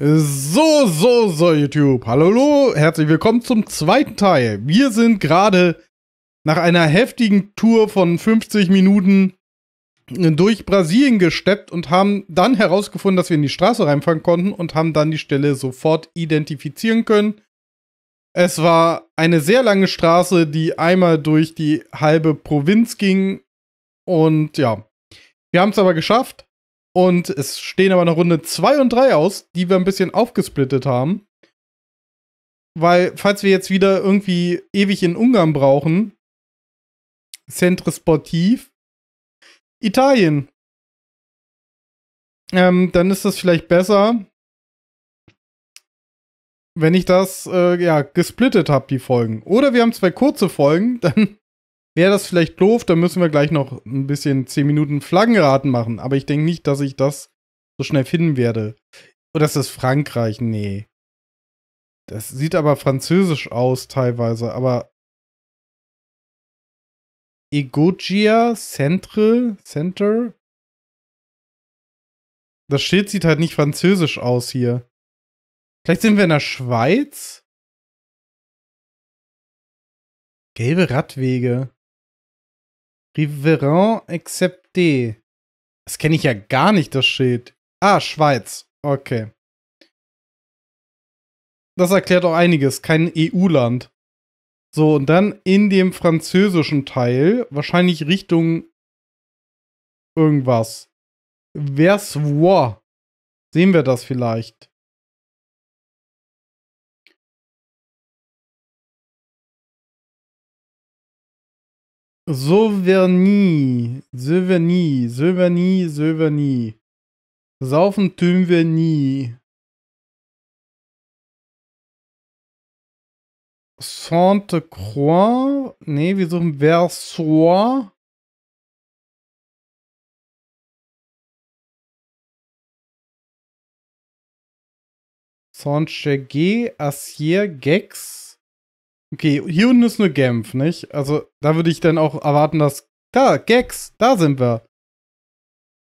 So, so, so, YouTube. Hallo, hallo, herzlich willkommen zum zweiten Teil. Wir sind gerade nach einer heftigen Tour von 50 Minuten äh, durch Brasilien gesteppt und haben dann herausgefunden, dass wir in die Straße reinfahren konnten und haben dann die Stelle sofort identifizieren können. Es war eine sehr lange Straße, die einmal durch die halbe Provinz ging und ja, wir haben es aber geschafft. Und es stehen aber noch Runde 2 und 3 aus, die wir ein bisschen aufgesplittet haben. Weil, falls wir jetzt wieder irgendwie ewig in Ungarn brauchen, Centre Sportiv, Italien. Ähm, dann ist das vielleicht besser, wenn ich das äh, ja gesplittet habe, die Folgen. Oder wir haben zwei kurze Folgen, dann wäre das vielleicht doof, dann müssen wir gleich noch ein bisschen 10 Minuten Flaggenraten machen. Aber ich denke nicht, dass ich das so schnell finden werde. Oder ist das Frankreich? Nee. Das sieht aber französisch aus teilweise, aber Egogia Centre Center? Das Schild sieht halt nicht französisch aus hier. Vielleicht sind wir in der Schweiz? Gelbe Radwege. Riverain accepté. Das kenne ich ja gar nicht, das Schild. Ah, Schweiz. Okay. Das erklärt auch einiges. Kein EU-Land. So, und dann in dem französischen Teil, wahrscheinlich Richtung irgendwas. Versvois. Sehen wir das vielleicht? Souvernie. Souvernie. Souvernie. Souvernie. Saufen tun wir nie. Sainte-Croix. Nee, wir suchen Versoix. Sanchegé, Assier, Gex. Okay, hier unten ist nur Genf, nicht? Also da würde ich dann auch erwarten, dass. Da, Gags, da sind wir.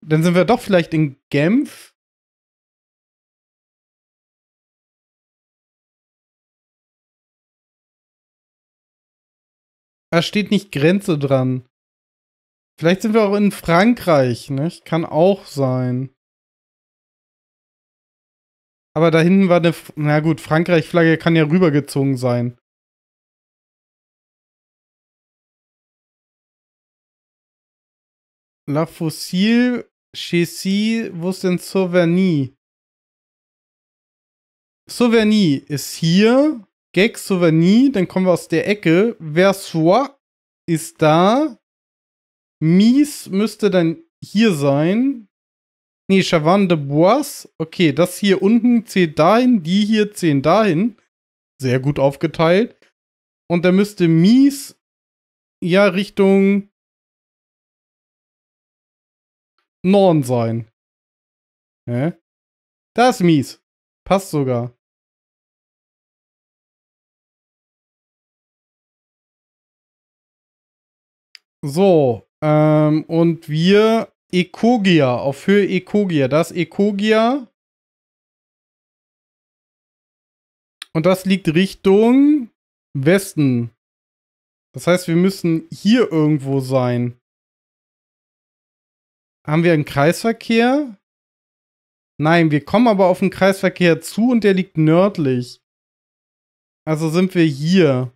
Dann sind wir doch vielleicht in Genf. Da steht nicht Grenze dran. Vielleicht sind wir auch in Frankreich, nicht? Kann auch sein. Aber da hinten war eine. F Na gut, Frankreich-Flagge kann ja rübergezogen sein. La Fossil Chessy ist denn Souvernie. Souvernie ist hier. Gag Souvernie, dann kommen wir aus der Ecke. Versois ist da. Mies müsste dann hier sein. Nee, Chavan de Bois. Okay, das hier unten zählt dahin, die hier zählen dahin. Sehr gut aufgeteilt. Und da müsste Mies ja Richtung Norn sein. Hä? Das ist mies. Passt sogar. So, ähm, und wir Ekogia, auf Höhe Ekogia. Das Ekogia. Und das liegt Richtung Westen. Das heißt, wir müssen hier irgendwo sein haben wir einen Kreisverkehr. Nein, wir kommen aber auf den Kreisverkehr zu und der liegt nördlich. Also sind wir hier.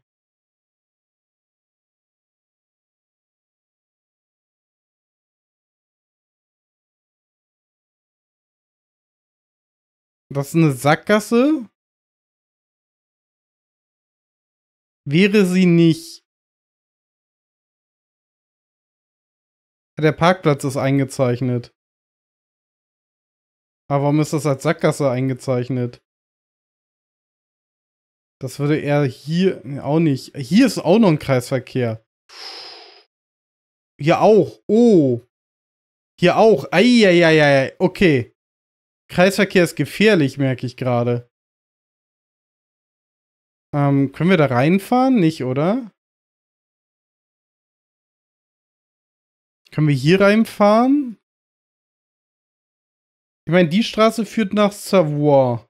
Das ist eine Sackgasse? Wäre sie nicht. Der Parkplatz ist eingezeichnet. Aber warum ist das als Sackgasse eingezeichnet? Das würde eher hier nee, auch nicht. Hier ist auch noch ein Kreisverkehr. Hier auch. Oh. Hier auch. Eieieiei. Okay. Kreisverkehr ist gefährlich, merke ich gerade. Ähm, können wir da reinfahren? Nicht, oder? Können wir hier reinfahren? Ich meine, die Straße führt nach Savoie.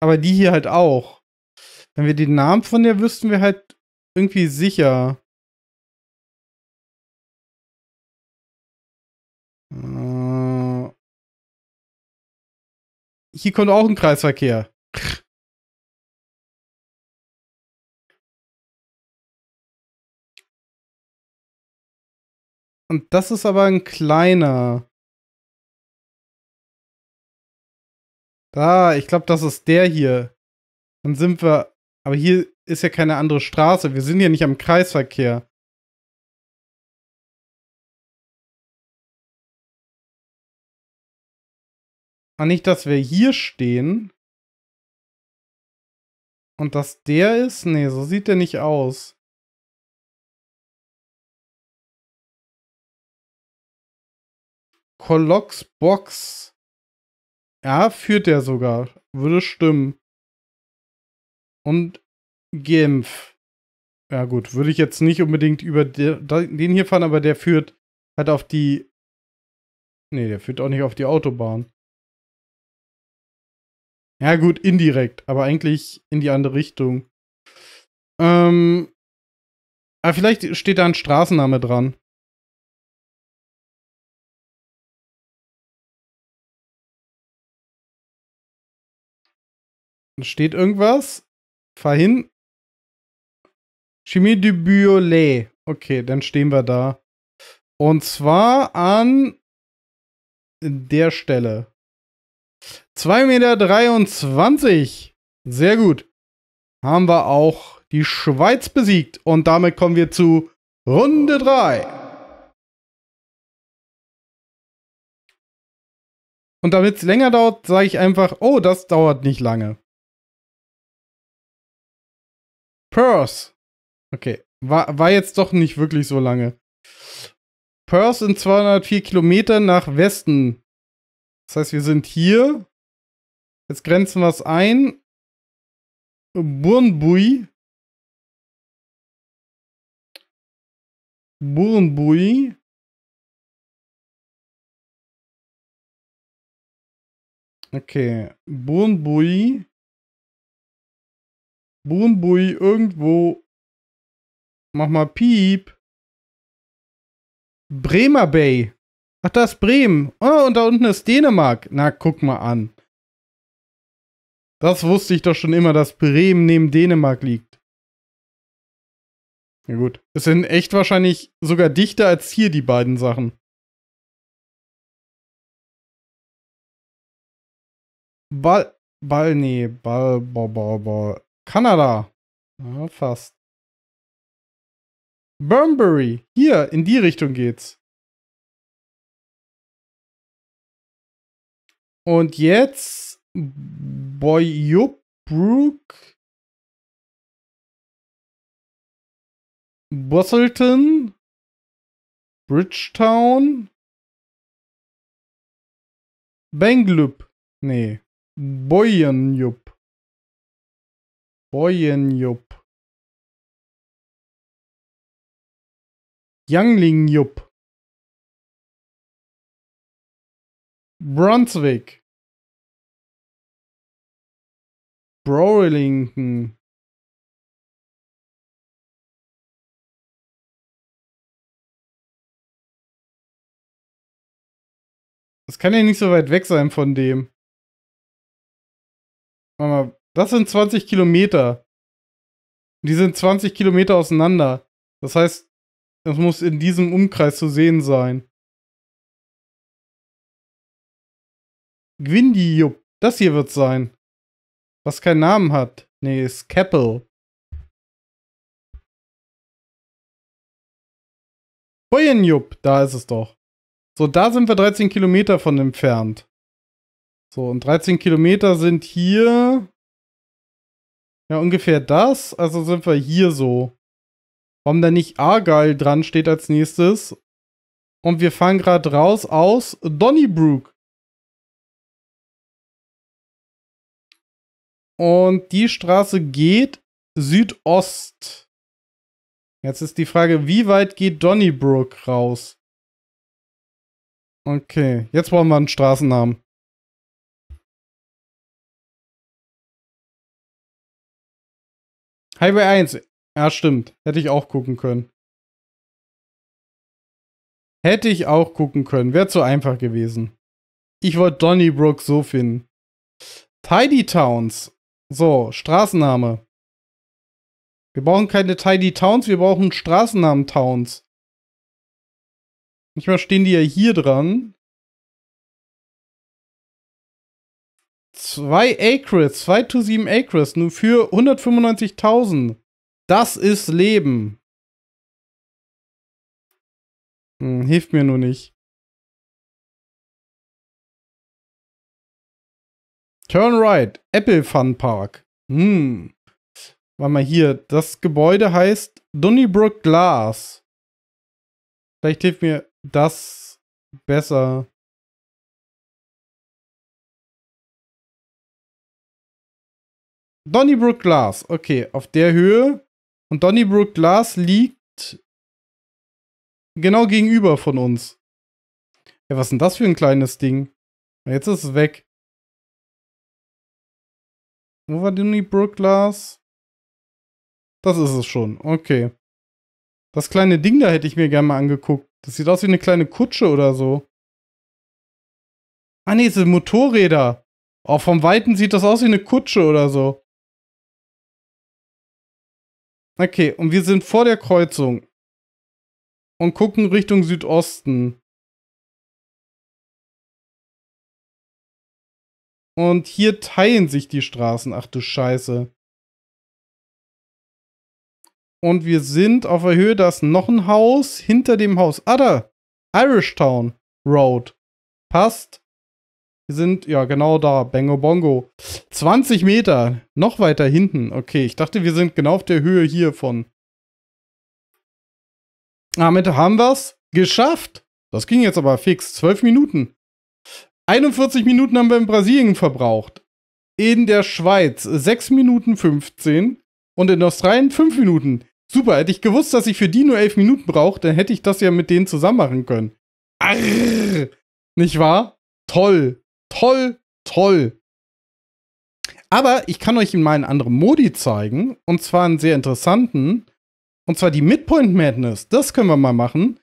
Aber die hier halt auch. Wenn wir den Namen von der wüssten, wir halt irgendwie sicher. Äh. hier kommt auch ein Kreisverkehr. Und das ist aber ein kleiner. Da, ich glaube, das ist der hier. Dann sind wir. Aber hier ist ja keine andere Straße. Wir sind ja nicht am Kreisverkehr. Ah, nicht, dass wir hier stehen. Und dass der ist? Nee, so sieht der nicht aus. Kolox Box. Ja, führt er sogar. Würde stimmen. Und Genf. Ja, gut, würde ich jetzt nicht unbedingt über den hier fahren, aber der führt halt auf die. Nee, der führt auch nicht auf die Autobahn. Ja, gut, indirekt, aber eigentlich in die andere Richtung. Ähm. Aber ah, vielleicht steht da ein Straßenname dran. steht irgendwas. Fahr hin. Chimie du Biolet. Okay, dann stehen wir da. Und zwar an der Stelle. 2,23 Meter. Sehr gut. Haben wir auch die Schweiz besiegt. Und damit kommen wir zu Runde 3. Und damit es länger dauert, sage ich einfach, oh, das dauert nicht lange. Perth. Okay. War, war jetzt doch nicht wirklich so lange. Perth sind 204 Kilometer nach Westen. Das heißt, wir sind hier. Jetzt grenzen wir es ein. Burnbui. Burnbui. Okay. Burnbui. Bumbui irgendwo. Mach mal Piep. Bremer Bay. Ach, da ist Bremen. Oh, und da unten ist Dänemark. Na, guck mal an. Das wusste ich doch schon immer, dass Bremen neben Dänemark liegt. Na gut. Es sind echt wahrscheinlich sogar dichter als hier die beiden Sachen. Ball. Ball, nee, Ball, Ball, Ball, Ball. Kanada. Ja, fast. Burnbury. Hier, in die Richtung geht's. Und jetzt Boyupbrook. Busselton. Bridgetown. Banglup. Nee. Boyenjup. Boyenjup. Yanglingjup. Brunswick. Brolington. Das kann ja nicht so weit weg sein von dem. Mama, das sind 20 Kilometer. Die sind 20 Kilometer auseinander. Das heißt, das muss in diesem Umkreis zu sehen sein. Gwindijup, das hier wird sein. Was keinen Namen hat. Nee, ist Keppel. Boyenjup, da ist es doch. So, da sind wir 13 Kilometer von entfernt. So, und 13 Kilometer sind hier ja, ungefähr das. Also sind wir hier so. Warum da nicht Argyle dran steht als nächstes? Und wir fahren gerade raus aus Donnybrook. Und die Straße geht Südost. Jetzt ist die Frage, wie weit geht Donnybrook raus? Okay, jetzt brauchen wir einen Straßennamen. Highway 1. Ja, stimmt. Hätte ich auch gucken können. Hätte ich auch gucken können. Wäre zu einfach gewesen. Ich wollte Donnybrook so finden. Tidy Towns. So, Straßenname. Wir brauchen keine Tidy Towns, wir brauchen Straßennamen Towns. Manchmal stehen die ja hier dran. 2 Acres, 2 to 7 Acres, nur für 195.000. Das ist Leben. Hm, hilft mir nur nicht. Turn right, Apple Fun Park. Hm. Warte mal hier, das Gebäude heißt Donnybrook Glass. Vielleicht hilft mir das besser. Donnybrook Glass, okay, auf der Höhe. Und Donnybrook Glass liegt genau gegenüber von uns. Ja, was ist denn das für ein kleines Ding? Jetzt ist es weg. Wo war Donnybrook Glass? Das ist es schon, okay. Das kleine Ding da hätte ich mir gerne mal angeguckt. Das sieht aus wie eine kleine Kutsche oder so. Ah ne, es sind Motorräder. Oh, vom Weiten sieht das aus wie eine Kutsche oder so. Okay, und wir sind vor der Kreuzung und gucken Richtung Südosten. Und hier teilen sich die Straßen. Ach du Scheiße. Und wir sind auf der Höhe, da ist noch ein Haus hinter dem Haus. Ah, da. Irish Town Road. Passt. Wir sind, ja, genau da. Bengo Bongo. 20 Meter. Noch weiter hinten. Okay, ich dachte, wir sind genau auf der Höhe hier von. Damit haben wir es geschafft. Das ging jetzt aber fix. 12 Minuten. 41 Minuten haben wir in Brasilien verbraucht. In der Schweiz 6 Minuten 15 und in Australien 5 Minuten. Super, hätte ich gewusst, dass ich für die nur 11 Minuten brauche, dann hätte ich das ja mit denen zusammen machen können. Arrr, nicht wahr? Toll toll, toll. Aber ich kann euch mal einen anderen Modi zeigen. Und zwar einen sehr interessanten. Und zwar die Midpoint Madness. Das können wir mal machen.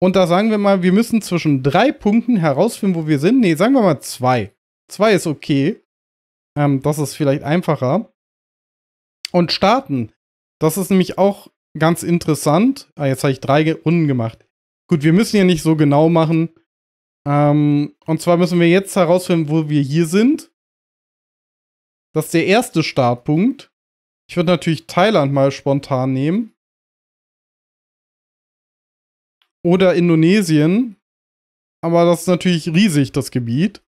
Und da sagen wir mal, wir müssen zwischen drei Punkten herausfinden, wo wir sind. Nee, sagen wir mal zwei. Zwei ist okay. Ähm, das ist vielleicht einfacher. Und starten. Das ist nämlich auch ganz interessant. Ah, jetzt habe ich drei Runden gemacht. Gut, wir müssen ja nicht so genau machen. Ähm, und zwar müssen wir jetzt herausfinden, wo wir hier sind. Das ist der erste Startpunkt. Ich würde natürlich Thailand mal spontan nehmen. Oder Indonesien. Aber das ist natürlich riesig, das Gebiet.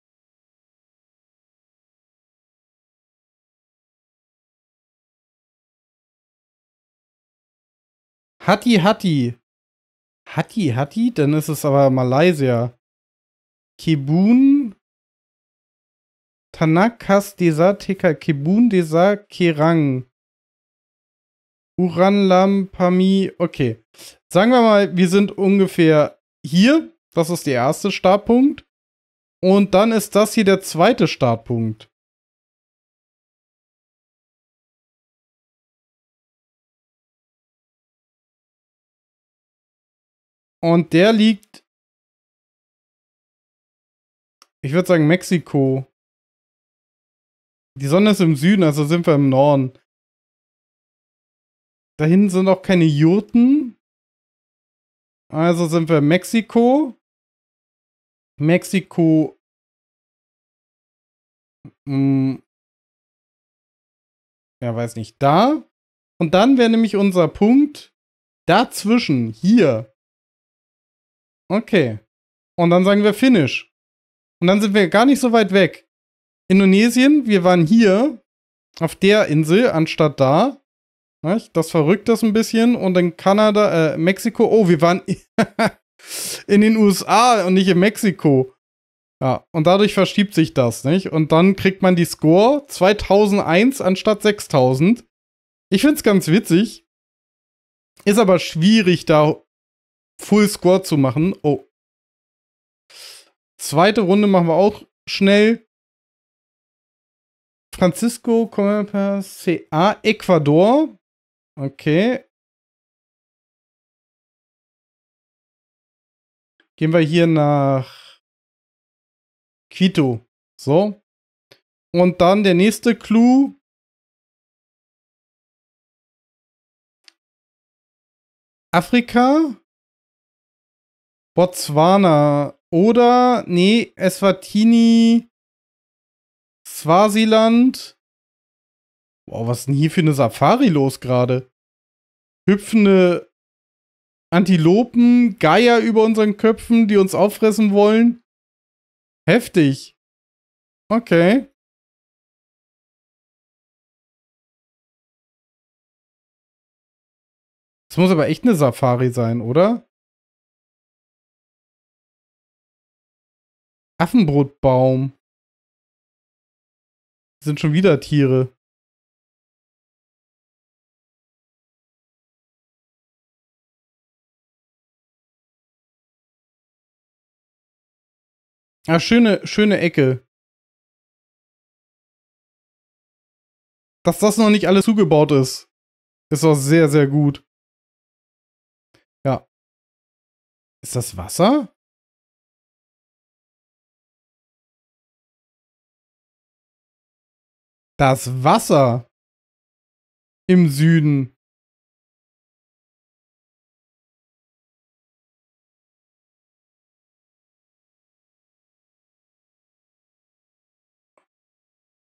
Hatti Hatti. Hatti Hatti? Dann ist es aber Malaysia. Kibun Tanakas Desa Teka Kibun Desa Kerang. Uranlam Pami. Okay. Sagen wir mal, wir sind ungefähr hier. Das ist der erste Startpunkt. Und dann ist das hier der zweite Startpunkt. Und der liegt Ich würde sagen Mexiko. Die Sonne ist im Süden, also sind wir im Norden. Da hinten sind auch keine Jurten. Also sind wir Mexiko. Mexiko. Hm. Ja, weiß nicht. Da. Und dann wäre nämlich unser Punkt dazwischen, hier. Okay. Und dann sagen wir Finish. Und dann sind wir gar nicht so weit weg. Indonesien, wir waren hier auf der Insel anstatt da. Das verrückt das ein bisschen. Und in Kanada, äh, Mexiko. Oh, wir waren in den USA und nicht in Mexiko. Ja, und dadurch verschiebt sich das, nicht? Und dann kriegt man die Score 2001 anstatt 6000. Ich find's ganz witzig. Ist aber schwierig, da Full Score zu machen. Oh, Zweite Runde machen wir auch schnell. Francisco Comerpa CA Ecuador. Okay. Gehen wir hier nach Quito. So. Und dann der nächste Clou. Afrika. Botswana oder, nee, Eswatini, Swasiland. Wow, was ist denn hier für eine Safari los gerade? Hüpfende Antilopen, Geier über unseren Köpfen, die uns auffressen wollen. Heftig. Okay. Das muss aber echt eine Safari sein, oder? Affenbrotbaum. Das sind schon wieder Tiere. Ah, schöne, schöne Ecke. Dass das noch nicht alles zugebaut ist, ist auch sehr, sehr gut. Ja. Ist das Wasser? das Wasser im Süden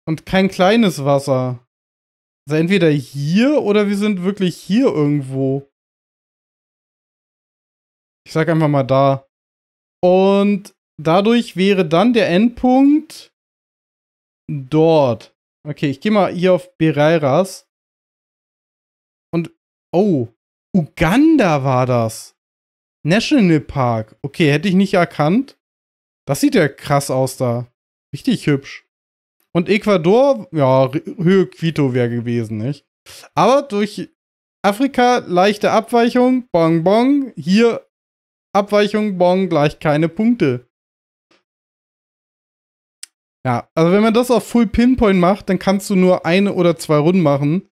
Und kein kleines Wasser. Also entweder hier oder wir sind wirklich hier irgendwo. Ich sag einfach mal da. Und dadurch wäre dann der Endpunkt dort. Okay, ich gehe mal hier auf Bereiras. Und, oh, Uganda war das. National Park. Okay, hätte ich nicht erkannt. Das sieht ja krass aus da. Richtig hübsch. Und Ecuador, ja, Höhe Quito wäre gewesen, nicht? Aber durch Afrika leichte Abweichung, bong, bong. Hier Abweichung, bong, gleich keine Punkte. Ja, also wenn man das auf Full Pinpoint macht, dann kannst du nur eine oder zwei Runden machen,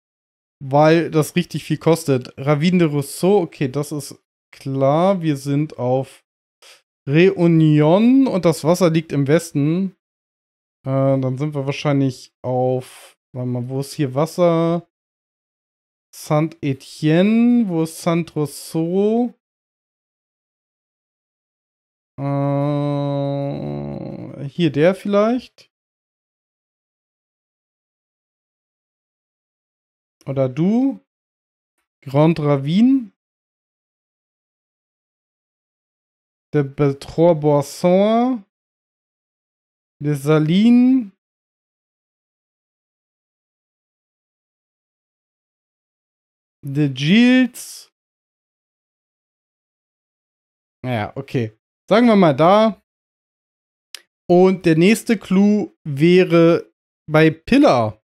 weil das richtig viel kostet. Ravine de Rousseau, okay, das ist klar. Wir sind auf Reunion und das Wasser liegt im Westen. Äh, dann sind wir wahrscheinlich auf, warte mal, wo ist hier Wasser? saint etienne wo ist Saint-Rousseau? Äh, hier der vielleicht. Oder du. Grand Ravine. Der Beltror Boisson. Les Salines. De Gilles. Ja, okay. Sagen wir mal da. Und der nächste Clou wäre bei Pillar.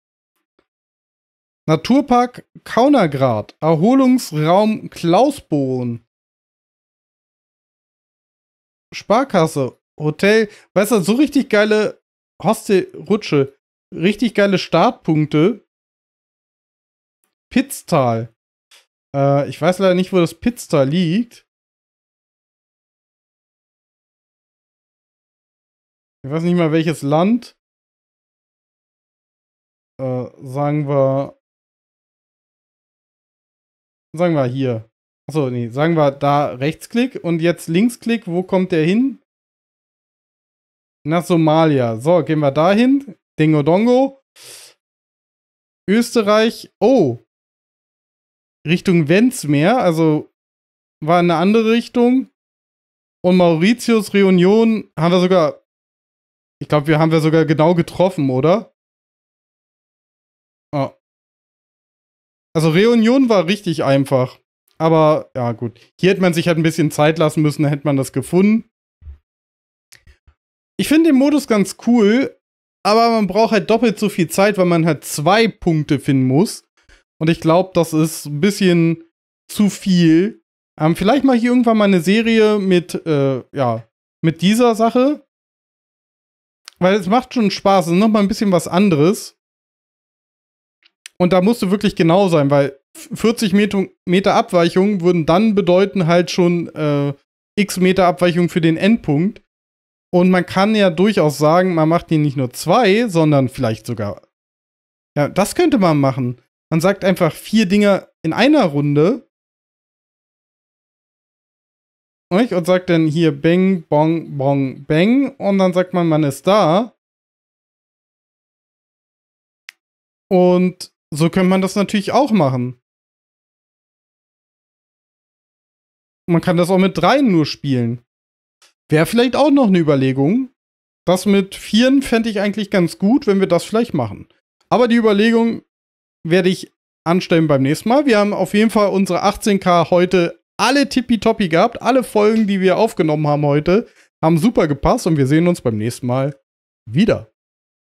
Naturpark Kaunergrad, Erholungsraum Klausbohn. Sparkasse, Hotel, weißt du, so richtig geile Hostelrutsche, richtig geile Startpunkte. Pitztal. Äh, ich weiß leider nicht, wo das Pitztal liegt. ich weiß nicht mal welches Land, äh, sagen wir, sagen wir hier. Achso, nee, sagen wir da Rechtsklick und jetzt Linksklick, wo kommt der hin? Nach Somalia. So, gehen wir da hin. Dingodongo. Österreich. Oh. Richtung Wenzmeer, also war in eine andere Richtung. Und Mauritius, Reunion haben wir sogar ich glaube, wir haben wir sogar genau getroffen, oder? Oh. Also Reunion war richtig einfach. Aber ja, gut. Hier hätte man sich halt ein bisschen Zeit lassen müssen, dann hätte man das gefunden. Ich finde den Modus ganz cool, aber man braucht halt doppelt so viel Zeit, weil man halt zwei Punkte finden muss. Und ich glaube, das ist ein bisschen zu viel. Ähm, vielleicht mache ich irgendwann mal eine Serie mit, äh, ja, mit dieser Sache. Weil es macht schon Spaß. Es ist nochmal ein bisschen was anderes. Und da musst du wirklich genau sein, weil 40 Meter, Meter Abweichung würden dann bedeuten halt schon äh, x Meter Abweichung für den Endpunkt. Und man kann ja durchaus sagen, man macht hier nicht nur zwei, sondern vielleicht sogar. Ja, das könnte man machen. Man sagt einfach vier Dinger in einer Runde nicht? und sagt dann hier Bing, Bong, Bong, Bang und dann sagt man, man ist da. Und so könnte man das natürlich auch machen. Man kann das auch mit dreien nur spielen. Wäre vielleicht auch noch eine Überlegung. Das mit vieren fände ich eigentlich ganz gut, wenn wir das vielleicht machen. Aber die Überlegung werde ich anstellen beim nächsten Mal. Wir haben auf jeden Fall unsere 18k heute alle tippitoppi gehabt. Alle Folgen, die wir aufgenommen haben heute, haben super gepasst und wir sehen uns beim nächsten Mal wieder.